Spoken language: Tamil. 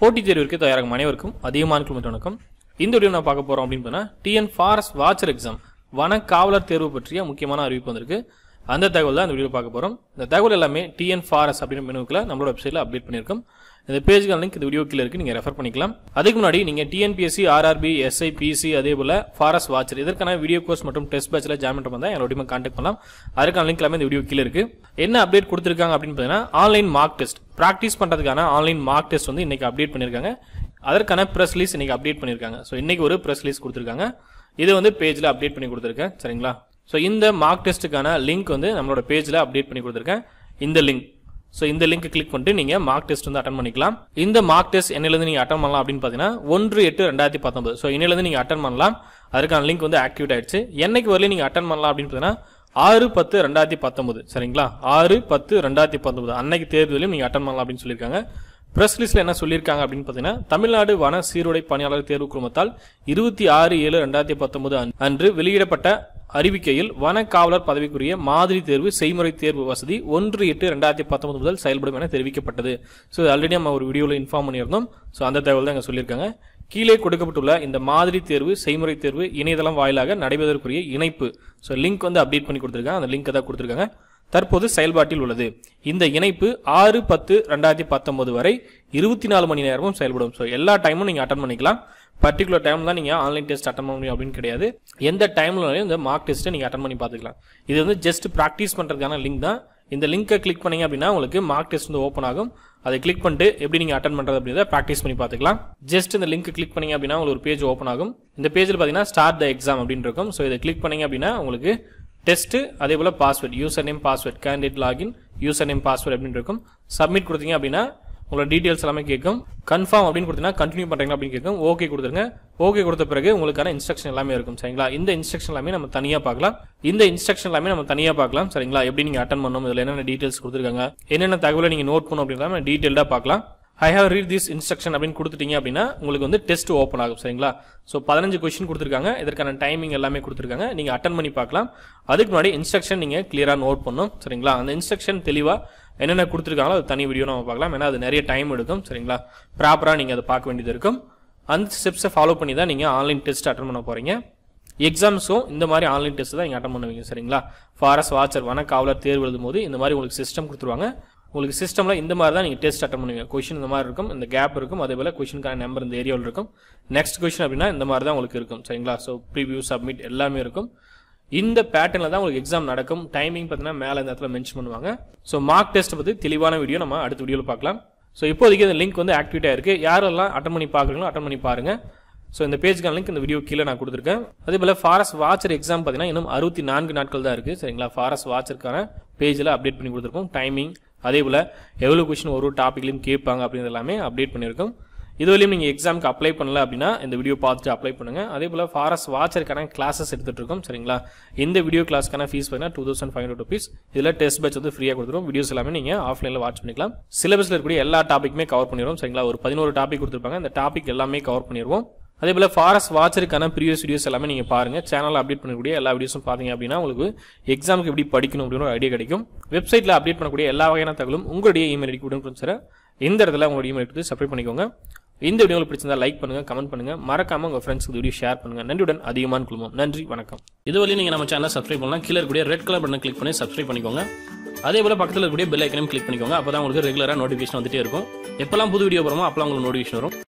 போட்டி தேர்விற்கு தயாராகும் அனைவருக்கும் அதிகமான குழுமத்து வணக்கம் இந்த வீடியோ நான் பார்க்க போகிறோம் அப்படின்னு பார்த்தீங்கன்னா டிஎன் ஃபாரஸ்ட் வாட்சர் எக்ஸாம் வன காவலர் தேர்வு பற்றிய முக்கியமான அறிவிப்பு வந்திருக்கு அந்த தகவல் தான் இந்த வீடியோ பார்க்க போகிறோம் இந்த தகவல் எல்லாமே டிஎன் ஃபாரஸ்ட் அப்படின்னு மெனுக்கில் நம்மளோட வெப்சைட்டில் அப்டேட் பண்ணியிருக்கோம் இந்த பேஜ்கள் லிங்க் இந்த வீடியோ கீழே இருக்குது நீங்கள் ரெஃபர் பண்ணிக்கலாம் அதுக்கு முன்னாடி நீங்கள் டிஎன்பிஎஸ்சி ஆர்ஆர்பி எஸ்ஐ பிசி அதே போல் ஃபாரஸ்ட் வாட்சர் இதற்கான வீடியோ கோர்ஸ் மற்றும் டெஸ்ட் பேட்சில் ஜாயின் பண்ணுறதா தான் என்னோட கான்டாக்ட் பண்ணலாம் அதுக்கான லிங்க் எல்லாமே இந்த வீடியோ கீழே இருக்குது என்ன அப்டேட் கொடுத்துருக்காங்க அப்படின்னு பார்த்தீங்கன்னா ஆன்லைன் மார்க் டெஸ்ட் ப்ராக்டிஸ் பண்ணுறதுக்கான ஆன்லைன் மார்க் டெஸ்ட் வந்து இன்றைக்கி அப்டேட் பண்ணியிருக்காங்க அதற்கான ப்ரெஸ் லீஸ் இன்றைக்கி அப்டேட் பண்ணியிருக்காங்க ஸோ இன்னைக்கு ஒரு ப்ரெஸ் லீஸ் கொடுத்துருக்காங்க இது வந்து பேஜில் அப்டேட் பண்ணி கொடுத்துருக்கேன் சரிங்களா ஸோ இந்த மார்க் டெஸ்ட்டுக்கான லிங்க் வந்து நம்மளோட பேஜில் அப்டேட் பண்ணி கொடுத்துருக்கேன் இந்த லிங்க் ஸோ இந்த லிங்க் கிளிக் பண்ணிட்டு நீங்கள் மார்க் டெஸ்ட் வந்து அட்டன் பண்ணிக்கலாம் இந்த மார்க் டெஸ்ட் என்னிலேருந்து நீங்கள் அட்டன் பண்ணலாம் அப்படின்னு பார்த்தீங்கன்னா ஒன்று எட்டு ரெண்டாயிரத்தி பத்தொன்பது ஸோ இன்னிலேருந்து நீங்கள் அட்டன் பண்ணலாம் அதுக்கான லிங்க் வந்து ஆக்டிவேட் ஆயிடுச்சு என்னைக்கு வரலையும் நீங்கள் அட்டன் பண்ணலாம் அப்படின்னு பார்த்தீங்கன்னா ஆறு பத்து ரெண்டாயிரத்தி பத்தொன்பது சரிங்களா ஆறு பத்து ரெண்டாயிரத்தி பத்தொன்பது அன்னைக்கு தேர்தலையும் நீங்கள் அட்டன் பண்ணலாம் அப்படின்னு சொல்லியிருக்காங்க ப்ரெஸ் என்ன சொல்லியிருக்காங்க அப்படின்னு பார்த்தீங்கன்னா தமிழ்நாடு வன சீருடை பணியாளர் தேர்வு குழுமத்தால் இருபத்தி ஆறு ஏழு ரெண்டாயிரத்தி பத்தொன்பது அன்று வெளியிடப்பட்ட அறிவிக்கையில் வன காவலர் பதவிக்குரிய மாதிரி தேர்வு செய்முறை தேர்வு வசதி ஒன்று எட்டு ரெண்டாயிரத்தி பத்தொன்பது முதல் செயல்படும் என தெரிவிக்கப்பட்டது ஸோ ஆல்ரெடி நம்ம ஒரு வீடியோவில் இன்ஃபார்ம் பண்ணியிருந்தோம் ஸோ அந்த தகவல் தான் இங்கே சொல்லியிருக்காங்க கீழே கொடுக்கப்பட்டுள்ள இந்த மாதிரி தேர்வு செய்முறை தேர்வு இணையதளம் வாயிலாக நடைபெறுவதற்குரிய இணைப்பு ஸோ லிங்க் வந்து அப்டேட் பண்ணி கொடுத்துருக்காங்க அந்த லிங்க்கை தான் கொடுத்துருக்காங்க தற்போது செயல்பாட்டில் உள்ளது இந்த இணைப்பு ஆறு பத்து ரெண்டாயிரத்தி பத்தொன்பது வரை இருபத்தி நாலு மணி நேரமும் செயல்படும் ஸோ எல்லா டைமும் நீங்கள் அட்டன் பண்ணிக்கலாம் பர்டிகுலர் டைம் தான் நீங்கள் ஆன்லைன் டெஸ்ட் அட்டன் பண்ண முடியும் அப்படின்னு கிடையாது எந்த டைம்லனாலும் இந்த மார்க் டெஸ்ட்டை நீங்கள் அட்டன் பண்ணி பார்த்துக்கலாம் இது வந்து ஜஸ்ட் ப்ராக்டிஸ் பண்ணுறதுக்கான லிங்க் தான் இந்த லிங்க்கை கிளிக் பண்ணீங்க அப்படின்னா உங்களுக்கு மார்க் டெஸ்ட் வந்து ஓப்பன் ஆகும் அதை கிளிக் பண்ணிட்டு எப்படி நீங்கள் அட்டன் பண்ணுறது அப்படிங்கிறத ப்ராக்டிஸ் பண்ணி பார்த்துக்கலாம் ஜஸ்ட் இந்த லிங்க் கிளிக் பண்ணீங்க அப்படின்னா உங்களுக்கு ஒரு பேஜ் ஓப்பன் ஆகும் இந்த பேஜில் பார்த்தீங்கன்னா ஸ்டார்ட் த எக்ஸாம் அப்படின்னு இருக்கும் ஸோ இதை கிளிக் பண்ணீங்க அப்படின்னா உங்களுக்கு டெஸ்ட்டு அதே போல password user name password candidate login user name password அப்படின்னு இருக்கும் சப்மிட் கொடுத்தீங்க அப்படின்னா உங்களோட டீட்டெயில்ஸ் எல்லாமே கேட்கும் கன்ஃபார்ம் அப்படின்னு கொடுத்தீங்கன்னா கண்டினியூ பண்ணுறீங்க அப்படின்னு கேட்கும் ஓகே கொடுத்துருங்க ஓகே கொடுத்த பிறகு உங்களுக்கான இன்ஸ்ட்ரக்ஷன் எல்லாமே இருக்கும் சரிங்களா இந்த இன்ஸ்ட்ரக்ஷன் எல்லாமே நம்ம தனியாக பார்க்கலாம் இந்த இன்ஸ்ட்ரக்ஷன் எல்லாமே நம்ம தனியாக பார்க்கலாம் சரிங்களா எப்படி நீங்கள் அட்டன் பண்ணணும் இதில் என்னென்ன டீட்டெயில்ஸ் கொடுத்துருக்காங்க என்னென்ன தகவலை நீங்கள் நோட் பண்ணணும் அப்படின்னா நம்ம பார்க்கலாம் I have read this instruction அப்படின்னு கொடுத்துட்டீங்க அப்படின்னா உங்களுக்கு வந்து டெஸ்ட் ஓப்பன் ஆகும் சரிங்களா ஸோ பதினஞ்சு கொஸ்டின் கொடுத்துருக்காங்க இதற்கான டைமிங் எல்லாமே கொடுத்துருக்காங்க நீங்கள் அட்டன் பண்ணி பார்க்கலாம் அதுக்கு முன்னாடி இன்ஸ்ட்ரக்ஷன் நீங்கள் கிளியராக நோட் பண்ணணும் சரிங்களா அந்த இன்ஸ்ட்ரக்ஷன் தெளிவாக என்னென்ன கொடுத்துருக்காங்களோ அது தனி வீடியோ நம்ம பார்க்கலாம் ஏன்னா அது நிறைய டைம் எடுக்கும் சரிங்களா ப்ராப்பராக நீங்கள் அதை பார்க்க வேண்டியது இருக்கும் அந்த ஸ்டெப்ஸை ஃபாலோ பண்ணி தான் நீங்கள் ஆன்லைன் டெஸ்ட் அட்டன் பண்ண போகிறீங்க எக்ஸாம்ஸும் இந்த மாதிரி ஆன்லைன் டெஸ்ட் தான் நீங்கள் அட்டன் பண்ணுவீங்க சரிங்களா ஃபாரஸ்ட் வாட்சர் வன காவலர் தேர்வு எழுதும் போது இந்த மாதிரி உங்களுக்கு சிஸ்டம் கொடுத்துருவாங்க உங்களுக்கு சிஸ்டமில் இந்த மாதிரி தான் நீங்கள் டெஸ்ட் அட்டன் பண்ணுவீங்க கொஷின் இந்த மாதிரி இருக்கும் இந்த கேப் இருக்கும் அதே போல் கொஷினுக்கான நம்பர் இந்த ஏரியாவில் இருக்கும் நெக்ஸ்ட் கொஷின் அப்படின்னா இந்த மாதிரி தான் உங்களுக்கு இருக்கும் சரிங்களா ஸோ ப்ரீவியூ சப்மிட் எல்லாமே இருக்கும் இந்த பேட்டர்னில் தான் உங்களுக்கு எக்ஸாம் நடக்கும் டைமிங் பார்த்தீங்கன்னா மேலே இந்த இடத்துல மென்ஷன் பண்ணுவாங்க ஸோ மார்க் டெஸ்ட் பற்றி தெளிவான வீடியோ நம்ம அடுத்த வீடியோவில் பார்க்கலாம் ஸோ இப்போதைக்கு இந்த லிங்க் வந்து ஆக்டிவிட்டாக இருக்குது யாரெல்லாம் அட்டன் பண்ணி பார்க்குறீங்களோ அட்டன் பண்ணி பாருங்கள் ஸோ இந்த பேஜுக்கான லிங்க் இந்த வீடியோ கீழே நான் கொடுத்துருக்கேன் அதே போல் ஃபாரஸ்ட் வாட்சர் எக்ஸாம் பார்த்தீங்கன்னா இன்னும் அறுபத்தி நான்கு நாட்கள் தான் இருக்குது சரிங்களா ஃபாரஸ்ட் வாட்சருக்கான பேஜில் அப்டேட் பண்ணி கொடுத்துருக்கோம் டைமிங் அதே போல் எவ்வளோ கொஷின் ஒரு டாப்பிக்லையும் கேட்பாங்க அப்படிங்கிறது எல்லாமே அப்டேட் பண்ணியிருக்கோம் இது வரையும் நீங்கள் எக்ஸாமுக்கு அப்ளை பண்ணல அப்படின்னா இந்த வீடியோ பார்த்துட்டு அப்ளை பண்ணுங்கள் அதே போல் ஃபாரஸ்ட் வாட்சருக்கான கிளாஸஸ் இருக்கோம் சரிங்களா இந்த வீடியோ கிளாஸ்க்கான ஃபீஸ் பார்த்தீங்கன்னா two thousand five hundred rupees இதில் டெஸ்ட் பேட்ச் வந்து ஃப்ரீயாக கொடுத்துரும் வீடியோஸ் எல்லாமே நீங்கள் ஆஃப்லைனில் வாட்ச் பண்ணிக்கலாம் சிலபஸில் இருக்கக்கூடிய எல்லா டாப்பிக்குமே கவர் பண்ணிடுவோம் சரிங்களா ஒரு பதினோரு டாப்பிக் கொடுத்துருப்பாங்க அந்த டாபிக் எல்லாமே கவர் பண்ணிடுவோம் அதே போல் ஃபாரஸ்ட் வாட்சருக்கான ப்ரீவியஸ் வீடியோஸ் எல்லாமே நீங்கள் பாருங்கள் சேனலில் அப்டேட் பண்ணக்கூடிய எல்லா வீடியோஸும் பார்த்தீங்க அப்படின்னா உங்களுக்கு எக்ஸாமுக்கு எப்படி படிக்கணும் அப்படின்னு ஒரு ஐடியா கிடைக்கும் வெப்சைட்டில் அப்டேட் பண்ணக்கூடிய எல்லா வகையான தகவலும் உங்களுடைய இமெயில் ஐடி கூட சார் இந்த இடத்துல உங்களுடைய இமெயில் எடுத்து சப்ரேட் பண்ணிக்கோங்க இந்த வீடியோ உங்களுக்கு பிடிச்சிருந்தா லைக் பண்ணுங்கள் கமெண்ட் பண்ணுங்கள் மறக்காம உங்கள் ஃப்ரெண்ட்ஸ்க்கு வீடியோ ஷேர் பண்ணுங்கள் நன்றியுடன் அதிகமான குழுமம் நன்றி வணக்கம் இது வழி நீங்கள் நம்ம சேனல் சப்ஸ்கிரைப் பண்ணலாம் கீழே இருக்கக்கூடிய ரெட் கலர் பட்டன் கிளிக் பண்ணி சப்ஸ்கிரைப் பண்ணிக்கோங்க அதே போல் பக்கத்தில் இருக்கக்கூடிய பெல் ஐக்கனையும் கிளிக் பண்ணிக்கோங்க அப்போ தான் உங்களுக்கு ரெகுலராக நோட்டிஃபிகேஷன் வந்துட்டே இருக்கும் எப்போல்லாம் புது வீடியோ போகிறோமோ அப்போலாம் உங்களுக்கு நோட்டிஃபிகேஷன் வரும்